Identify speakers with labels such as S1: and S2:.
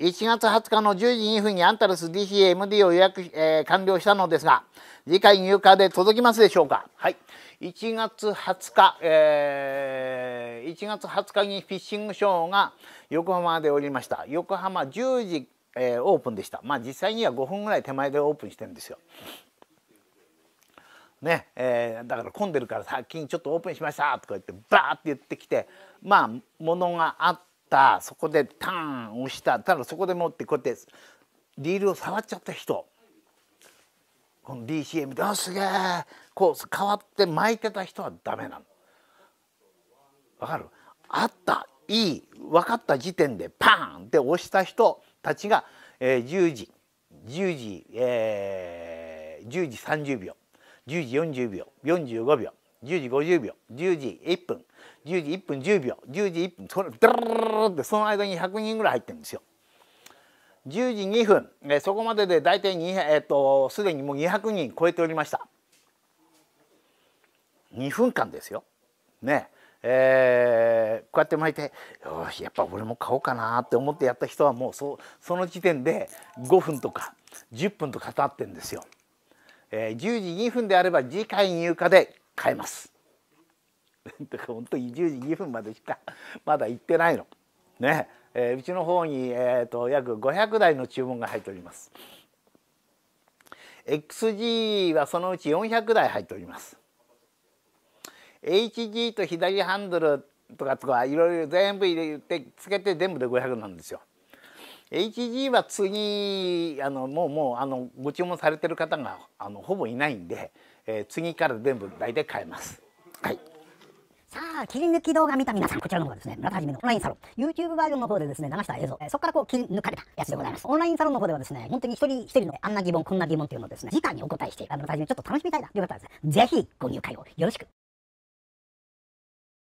S1: 1月20日の10時2分にアンタレス DCMD を予約、えー、完了したのですが次回入荷で届きますでしょうかはい1月20日、えー、1月20日にフィッシングショーが横浜でおりました横浜10時、えー、オープンでしたまあ実際には5分ぐらい手前でオープンしてるんですよねえー、だから混んでるから最にちょっとオープンしましたとか言ってバーって言ってきてまあものがあってったそこでターン押したただそこでもってこうやってリールを触っちゃった人この DCM で「あすげえ!」こう変わって巻いてた人はダメなの。わかるあったいい分かった時点でパーンって押した人たちが、えー、10時10時、えー、10時30秒10時40秒45秒10時50秒10時1分10時1分10秒10時1分それドルルルってその間に100人ぐらい入ってるんですよ。10時2分、えそこまでで大体すで、えっと、にもう200人超えておりました。2分間ですよ。ねえー、こうやって巻いてよしやっぱ俺も買おうかなって思ってやった人はもうそその時点で5分とか10分とかたってんですよ。えー、10時2分であれば次回入荷で変えます。本当に10時2分までしかまだ行ってないの。ねえー、うちの方に、えーと、と約500台の注文が入っております。XG はそのうち400台入っております。HG と左ハンドルとかとかいろいろ全部入れてつけて全部で500なんですよ。HG は次あのもうもうあのご注文されてる方があのほぼいないんで、えー、次から全部大体変えます。はい
S2: さあ、切り抜き動画見た皆さん、こちらの方はですね、村田はじめのオンラインサロン、YouTube バージョンの方でですね、流した映像、えー、そこからこう切り抜かれたやつでございます。オンラインサロンの方ではですね、本当に一人一人のあんな疑問、こんな疑問っていうのをですね、直にお答えして、村田はじめちょっと楽しみたいなという方はですね、ぜひご入会をよろしく